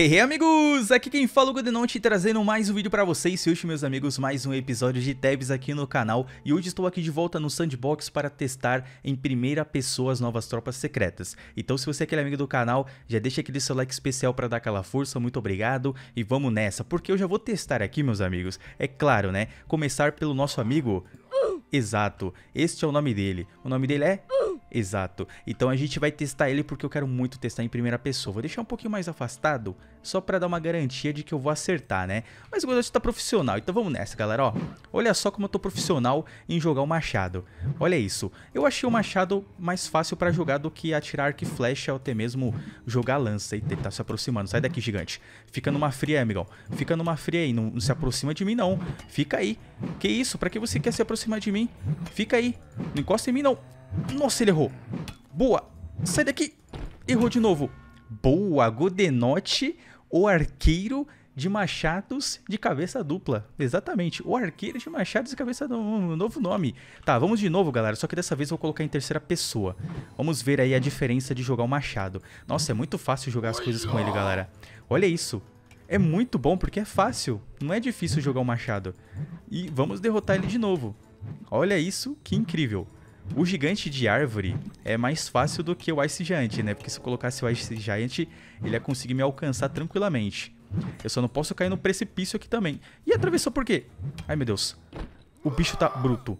Hey, hey, amigos! Aqui quem fala é o Godenonte trazendo mais um vídeo pra vocês e hoje, meus amigos, mais um episódio de Tabs aqui no canal e hoje estou aqui de volta no Sandbox para testar em primeira pessoa as novas tropas secretas. Então se você é aquele amigo do canal, já deixa aquele seu like especial pra dar aquela força, muito obrigado e vamos nessa, porque eu já vou testar aqui, meus amigos, é claro, né? Começar pelo nosso amigo... Exato, este é o nome dele. O nome dele é Exato. Então a gente vai testar ele porque eu quero muito testar em primeira pessoa. Vou deixar um pouquinho mais afastado, só para dar uma garantia de que eu vou acertar, né? Mas o Godote tá profissional, então vamos nessa, galera, ó. Olha só como eu tô profissional em jogar o machado. Olha isso. Eu achei o machado mais fácil para jogar do que atirar arco e flecha ou até mesmo jogar lança. Eita, ele tá se aproximando. Sai daqui, gigante. Fica numa fria, amigão. Fica numa fria aí. Não, não se aproxima de mim, não. Fica aí. Que isso? Pra que você quer se aproximar de mim? Fica aí. Não encosta em mim, não. Nossa, ele errou. Boa. Sai daqui. Errou de novo. Boa. Godenote, o arqueiro de machados de cabeça dupla. Exatamente. O arqueiro de machados de cabeça dupla. Um novo nome. Tá, vamos de novo, galera. Só que dessa vez eu vou colocar em terceira pessoa. Vamos ver aí a diferença de jogar o machado. Nossa, é muito fácil jogar as coisas com ele, galera. Olha isso. É muito bom porque é fácil. Não é difícil jogar o machado. E vamos derrotar ele de novo. Olha isso, que incrível. O gigante de árvore é mais fácil do que o Ice Giant, né? Porque se eu colocasse o Ice Giant, ele ia conseguir me alcançar tranquilamente. Eu só não posso cair no precipício aqui também. E atravessou por quê? Ai, meu Deus. O bicho tá bruto.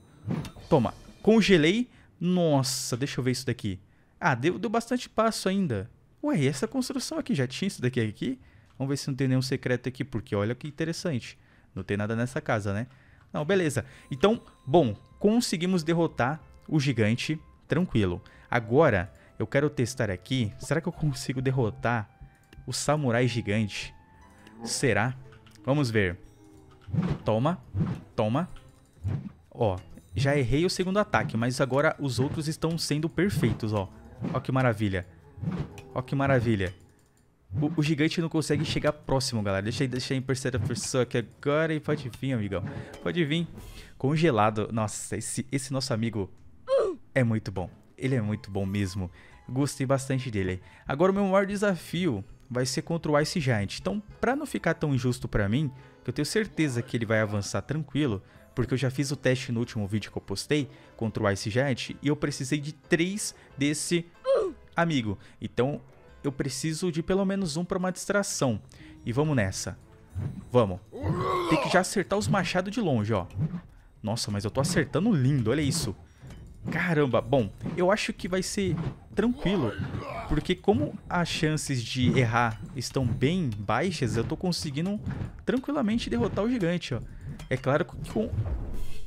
Toma. Congelei. Nossa, deixa eu ver isso daqui. Ah, deu, deu bastante passo ainda. Ué, essa construção aqui? Já tinha isso daqui aqui? Vamos ver se não tem nenhum secreto aqui, porque olha que interessante. Não tem nada nessa casa, né? Não, beleza. Então, bom, conseguimos derrotar o gigante, tranquilo. Agora, eu quero testar aqui, será que eu consigo derrotar o samurai gigante? Será? Vamos ver. Toma, toma. Ó, já errei o segundo ataque, mas agora os outros estão sendo perfeitos, ó. Ó que maravilha. Ó que maravilha. O, o, gigante não consegue chegar próximo, galera. Deixa eu aí, em terceira pessoa aqui agora e pode vir, amigão. Pode vir. Congelado. Nossa, esse, esse nosso amigo é muito bom. Ele é muito bom mesmo. Gostei bastante dele. Agora o meu maior desafio vai ser contra o Ice Giant. Então, para não ficar tão injusto para mim, que eu tenho certeza que ele vai avançar tranquilo, porque eu já fiz o teste no último vídeo que eu postei contra o Ice Giant e eu precisei de três desse amigo. Então, eu preciso de pelo menos um para uma distração. E vamos nessa. Vamos. Tem que já acertar os machados de longe, ó. Nossa, mas eu tô acertando lindo, olha isso. Caramba, bom, eu acho que vai ser tranquilo, porque como as chances de errar estão bem baixas, eu tô conseguindo tranquilamente derrotar o gigante, ó. É claro que com...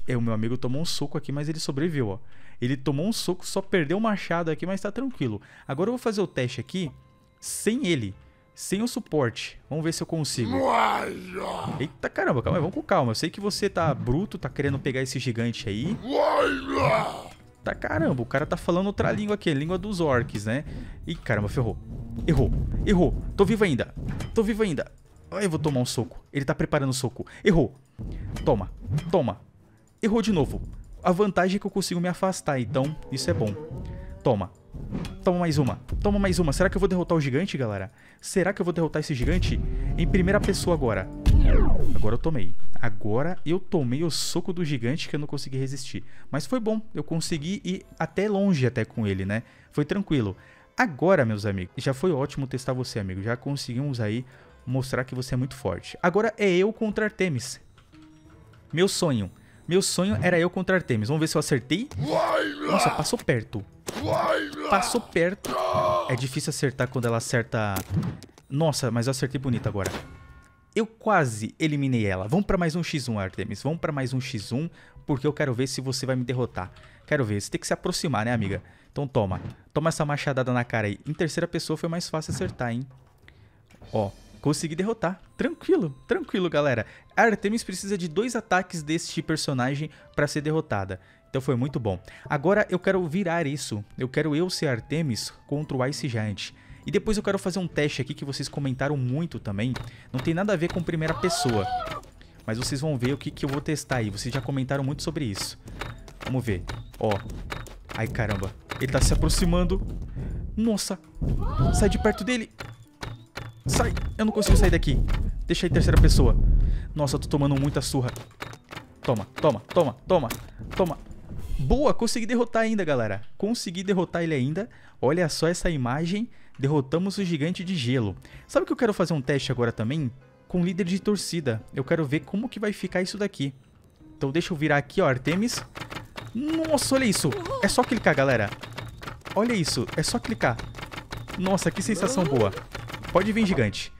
É, o meu amigo tomou um soco aqui, mas ele sobreviveu, ó. Ele tomou um soco, só perdeu o machado aqui, mas tá tranquilo. Agora eu vou fazer o teste aqui sem ele, sem o suporte. Vamos ver se eu consigo. Eita caramba, calma aí, vamos com calma. Eu sei que você tá bruto, tá querendo pegar esse gigante aí tá caramba, o cara tá falando outra hum. língua aqui, é língua dos orcs, né? Ih, caramba, ferrou. Errou, errou. Tô vivo ainda. Tô vivo ainda. Ai, eu vou tomar um soco. Ele tá preparando o soco. Errou. Toma, toma. Errou de novo. A vantagem é que eu consigo me afastar, então isso é bom. Toma. Toma mais uma. Toma mais uma. Será que eu vou derrotar o gigante, galera? Será que eu vou derrotar esse gigante? Em primeira pessoa agora. Agora eu tomei. Agora eu tomei o soco do gigante que eu não consegui resistir. Mas foi bom, eu consegui ir até longe até com ele, né? Foi tranquilo. Agora, meus amigos, já foi ótimo testar você, amigo. Já conseguimos aí mostrar que você é muito forte. Agora é eu contra Artemis. Meu sonho. Meu sonho era eu contra Artemis. Vamos ver se eu acertei. Nossa, passou perto. Passou perto. É difícil acertar quando ela acerta... Nossa, mas eu acertei bonito agora. Eu quase eliminei ela. Vamos para mais um X1, Artemis. Vamos para mais um X1, porque eu quero ver se você vai me derrotar. Quero ver. Você tem que se aproximar, né, amiga? Então toma. Toma essa machadada na cara aí. Em terceira pessoa foi mais fácil acertar, hein? Ó, consegui derrotar. Tranquilo, tranquilo, galera. A Artemis precisa de dois ataques deste personagem para ser derrotada. Então foi muito bom. Agora eu quero virar isso. Eu quero eu ser Artemis contra o Ice Giant. E depois eu quero fazer um teste aqui que vocês comentaram muito também. Não tem nada a ver com primeira pessoa. Mas vocês vão ver o que, que eu vou testar aí. Vocês já comentaram muito sobre isso. Vamos ver. Ó. Ai, caramba. Ele tá se aproximando. Nossa. Sai de perto dele. Sai. Eu não consigo sair daqui. Deixa aí terceira pessoa. Nossa, eu tô tomando muita surra. Toma, toma, toma, toma, toma. Boa, consegui derrotar ainda, galera. Consegui derrotar ele ainda. Olha só essa imagem. Derrotamos o gigante de gelo. Sabe que eu quero fazer um teste agora também? Com líder de torcida. Eu quero ver como que vai ficar isso daqui. Então deixa eu virar aqui, ó, Artemis. Nossa, olha isso. É só clicar, galera. Olha isso, é só clicar. Nossa, que sensação boa. Pode vir, gigante.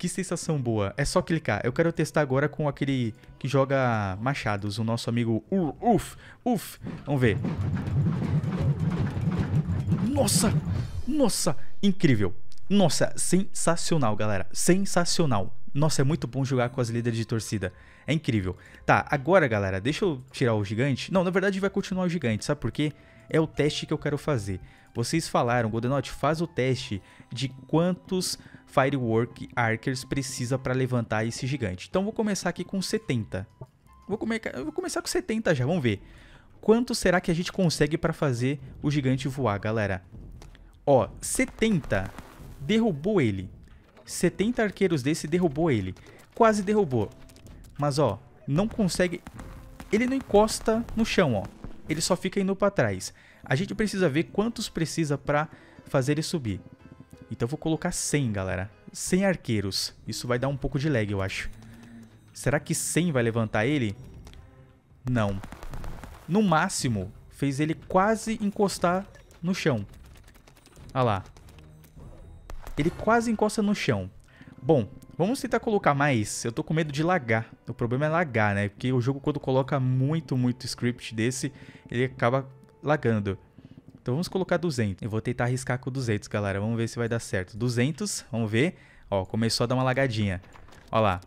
Que sensação boa. É só clicar. Eu quero testar agora com aquele que joga machados, o nosso amigo Uff, Uf. Uf. Vamos ver. Nossa! Nossa! Incrível. Nossa, sensacional, galera. Sensacional. Nossa, é muito bom jogar com as líderes de torcida. É incrível. Tá, agora, galera, deixa eu tirar o gigante. Não, na verdade vai continuar o gigante, sabe por quê? é o teste que eu quero fazer. Vocês falaram, Goldenote, faz o teste de quantos Firework Archers precisa para levantar esse gigante. Então vou começar aqui com 70. Vou, vou começar com 70 já, vamos ver. Quanto será que a gente consegue para fazer o gigante voar, galera? Ó, 70. Derrubou ele. 70 arqueiros desse derrubou ele. Quase derrubou. Mas ó, não consegue... Ele não encosta no chão, ó ele só fica indo para trás. A gente precisa ver quantos precisa para fazer ele subir. Então eu vou colocar 100, galera. 100 arqueiros. Isso vai dar um pouco de lag, eu acho. Será que 100 vai levantar ele? Não. No máximo, fez ele quase encostar no chão. Olha lá. Ele quase encosta no chão. Bom, Vamos tentar colocar mais. Eu tô com medo de lagar. O problema é lagar, né? Porque o jogo, quando coloca muito, muito script desse, ele acaba lagando. Então vamos colocar 200. Eu vou tentar arriscar com 200, galera. Vamos ver se vai dar certo. 200, vamos ver. Ó, começou a dar uma lagadinha. Ó lá.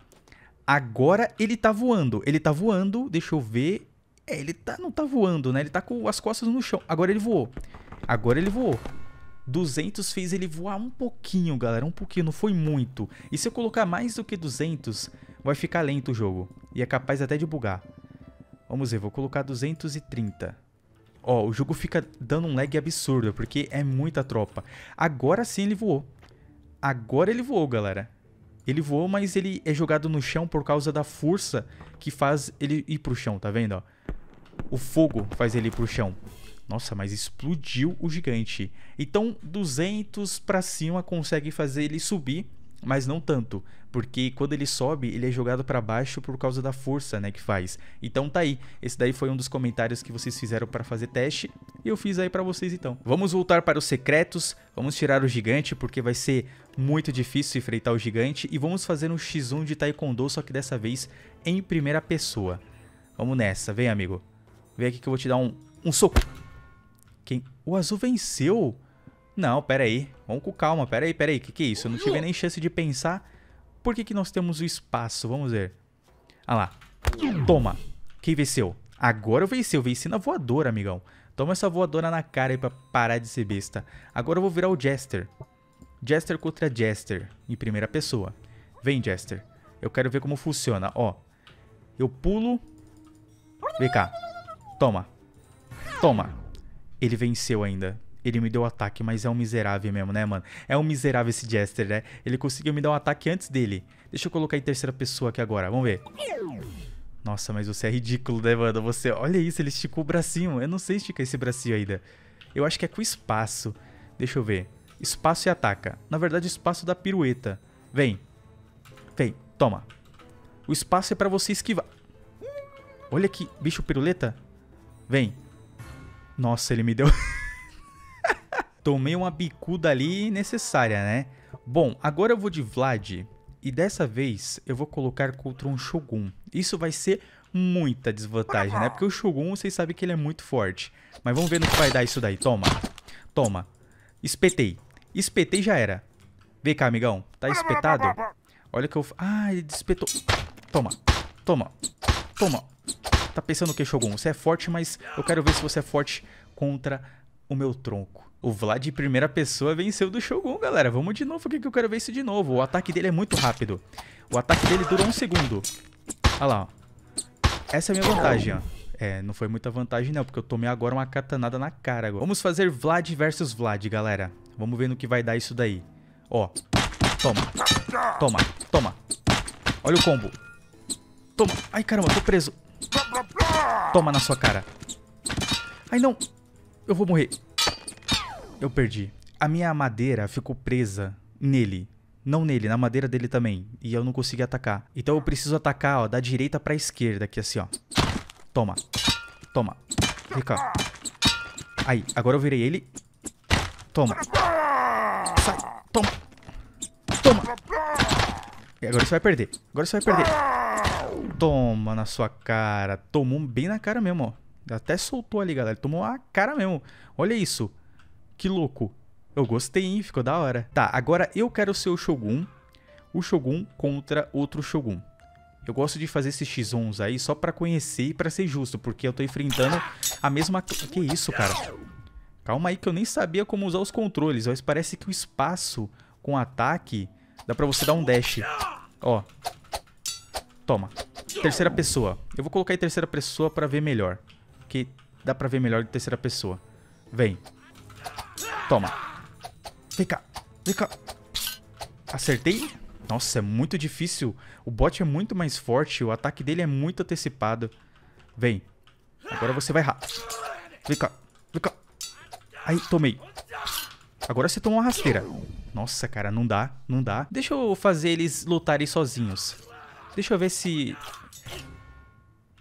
Agora ele tá voando. Ele tá voando, deixa eu ver. É, ele tá, não tá voando, né? Ele tá com as costas no chão. Agora ele voou. Agora ele voou. 200 fez ele voar um pouquinho, galera, um pouquinho, não foi muito. E se eu colocar mais do que 200, vai ficar lento o jogo. E é capaz até de bugar. Vamos ver, vou colocar 230. Ó, o jogo fica dando um lag absurdo, porque é muita tropa. Agora sim ele voou. Agora ele voou, galera. Ele voou, mas ele é jogado no chão por causa da força que faz ele ir pro chão, tá vendo? Ó? O fogo faz ele ir pro chão. Nossa, mas explodiu o gigante. Então, 200 para cima consegue fazer ele subir, mas não tanto, porque quando ele sobe, ele é jogado para baixo por causa da força, né, que faz. Então tá aí. Esse daí foi um dos comentários que vocês fizeram para fazer teste, e eu fiz aí para vocês então. Vamos voltar para os secretos, vamos tirar o gigante porque vai ser muito difícil enfrentar o gigante e vamos fazer um X1 de Taekwondo, só que dessa vez em primeira pessoa. Vamos nessa, vem amigo. Vem aqui que eu vou te dar um, um soco. O azul venceu. Não, pera aí. Vamos com calma. Pera aí, pera aí. O que, que é isso? Eu não tive nem chance de pensar. Por que, que nós temos o espaço? Vamos ver. Ah lá. Toma. Quem venceu? Agora eu venci. Eu venci na voadora, amigão. Toma essa voadora na cara aí pra parar de ser besta. Agora eu vou virar o Jester. Jester contra Jester. Em primeira pessoa. Vem, Jester. Eu quero ver como funciona. Ó. Eu pulo. Vem cá. Toma. Toma. Ele venceu ainda. Ele me deu o ataque, mas é um miserável mesmo, né, mano? É um miserável esse Jester, né? Ele conseguiu me dar um ataque antes dele. Deixa eu colocar em terceira pessoa aqui agora. Vamos ver. Nossa, mas você é ridículo, né, mano? Você... Olha isso, ele esticou o bracinho. Eu não sei esticar esse bracinho ainda. Eu acho que é com espaço. Deixa eu ver. Espaço e ataca. Na verdade, espaço da pirueta. Vem. Vem, toma. O espaço é pra você esquivar. Olha que bicho piruleta. Vem. Nossa, ele me deu. Tomei uma bicuda ali necessária, né? Bom, agora eu vou de Vlad. E dessa vez eu vou colocar contra um Shogun. Isso vai ser muita desvantagem, né? Porque o Shogun, vocês sabem que ele é muito forte. Mas vamos ver no que vai dar isso daí. Toma. Toma. Espetei. Espetei já era. Vem cá, amigão. Tá espetado? Olha que eu... Ah, ele despetou. Toma. Toma. Toma. Tá pensando o que, Shogun? Você é forte, mas eu quero ver se você é forte contra o meu tronco. O Vlad, primeira pessoa, venceu do Shogun, galera. Vamos de novo aqui que eu quero ver isso de novo. O ataque dele é muito rápido. O ataque dele dura um segundo. Olha lá, ó. Essa é a minha vantagem, ó. É, não foi muita vantagem não, porque eu tomei agora uma catanada na cara. Agora. Vamos fazer Vlad versus Vlad, galera. Vamos ver no que vai dar isso daí. Ó, toma, toma, toma. Olha o combo. Toma. Ai, caramba, tô preso. Toma na sua cara. Ai, não. Eu vou morrer. Eu perdi. A minha madeira ficou presa nele. Não nele, na madeira dele também. E eu não consegui atacar. Então eu preciso atacar, ó, da direita pra esquerda aqui, assim, ó. Toma. Toma. fica. Aí, agora eu virei ele. Toma. Sai. Toma. Toma. E agora você vai perder. Agora você vai perder. Toma na sua cara. Tomou bem na cara mesmo, ó. Até soltou ali, galera. Tomou a cara mesmo. Olha isso. Que louco. Eu gostei, hein? Ficou da hora. Tá, agora eu quero ser o Shogun. O Shogun contra outro Shogun. Eu gosto de fazer esses X1s aí só pra conhecer e pra ser justo, porque eu tô enfrentando a mesma... Que isso, cara? Calma aí que eu nem sabia como usar os controles, mas parece que o espaço com ataque dá pra você dar um dash. Ó. Toma terceira pessoa. Eu vou colocar em terceira pessoa pra ver melhor. Que dá pra ver melhor de terceira pessoa. Vem. Toma. Vem cá. Vem cá. Acertei? Nossa, é muito difícil. O bot é muito mais forte. O ataque dele é muito antecipado. Vem. Agora você vai errar. Vem cá. Vem cá. Aí, tomei. Agora você tomou uma rasteira. Nossa, cara, não dá. Não dá. Deixa eu fazer eles lutarem sozinhos. Deixa eu ver se...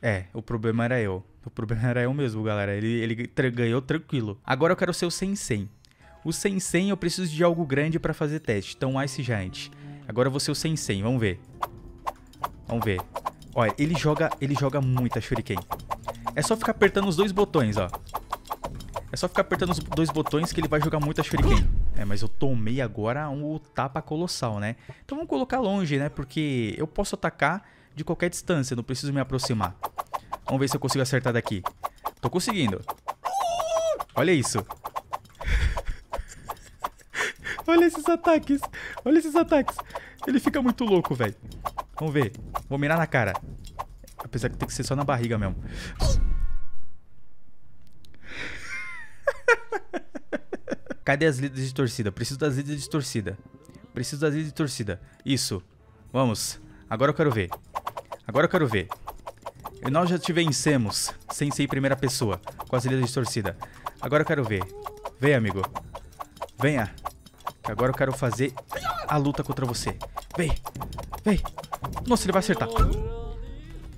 É, o problema era eu. O problema era eu mesmo, galera. Ele, ele tra ganhou tranquilo. Agora eu quero ser o Sensen. O Sensen, eu preciso de algo grande pra fazer teste. Então Ice Giant. Agora eu vou ser o Sensen, vamos ver. Vamos ver. Olha, ele joga, ele joga muita Shuriken. É só ficar apertando os dois botões, ó. É só ficar apertando os dois botões que ele vai jogar muita Shuriken. É, mas eu tomei agora um tapa colossal, né? Então vamos colocar longe, né? Porque eu posso atacar de qualquer distância, não preciso me aproximar. Vamos ver se eu consigo acertar daqui. Tô conseguindo. Olha isso. Olha esses ataques. Olha esses ataques. Ele fica muito louco, velho. Vamos ver. Vou mirar na cara. Apesar que tem que ser só na barriga mesmo. Cadê as líderes de torcida? Preciso das líderes de torcida. Preciso das líderes de torcida. Isso. Vamos. Agora eu quero ver. Agora eu quero ver. E nós já te vencemos, sem ser primeira pessoa, com as líderes de torcida. Agora eu quero ver. Vem, amigo. Venha. Que agora eu quero fazer a luta contra você. Vem. Vem. Nossa, ele vai acertar.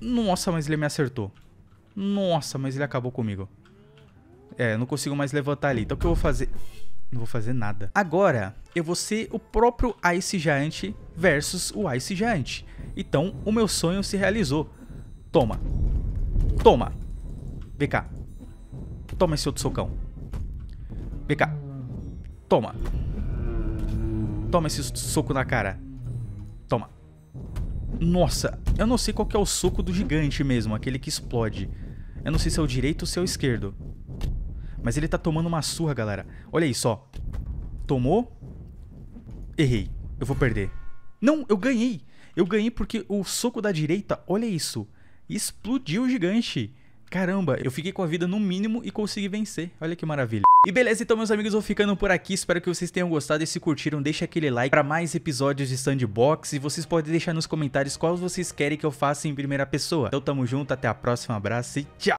Nossa, mas ele me acertou. Nossa, mas ele acabou comigo. É, eu não consigo mais levantar ali. Então o que eu vou fazer? Não vou fazer nada. Agora, eu vou ser o próprio Ice Giant versus o Ice Giant. Então, o meu sonho se realizou. Toma. Toma. Vem cá. Toma esse outro socão. Vem cá. Toma. Toma esse soco na cara. Toma. Nossa, eu não sei qual é o soco do gigante mesmo, aquele que explode. Eu não sei se é o direito ou se é o esquerdo. Mas ele tá tomando uma surra, galera. Olha aí só. Tomou. Errei. Eu vou perder. Não, eu ganhei. Eu ganhei porque o soco da direita, olha isso. Explodiu o gigante. Caramba, eu fiquei com a vida no mínimo e consegui vencer. Olha que maravilha. E beleza, então meus amigos, vou ficando por aqui, espero que vocês tenham gostado e se curtiram, deixa aquele like para mais episódios de Sandbox e vocês podem deixar nos comentários quais vocês querem que eu faça em primeira pessoa. Então tamo junto, até a próxima, abraço e tchau!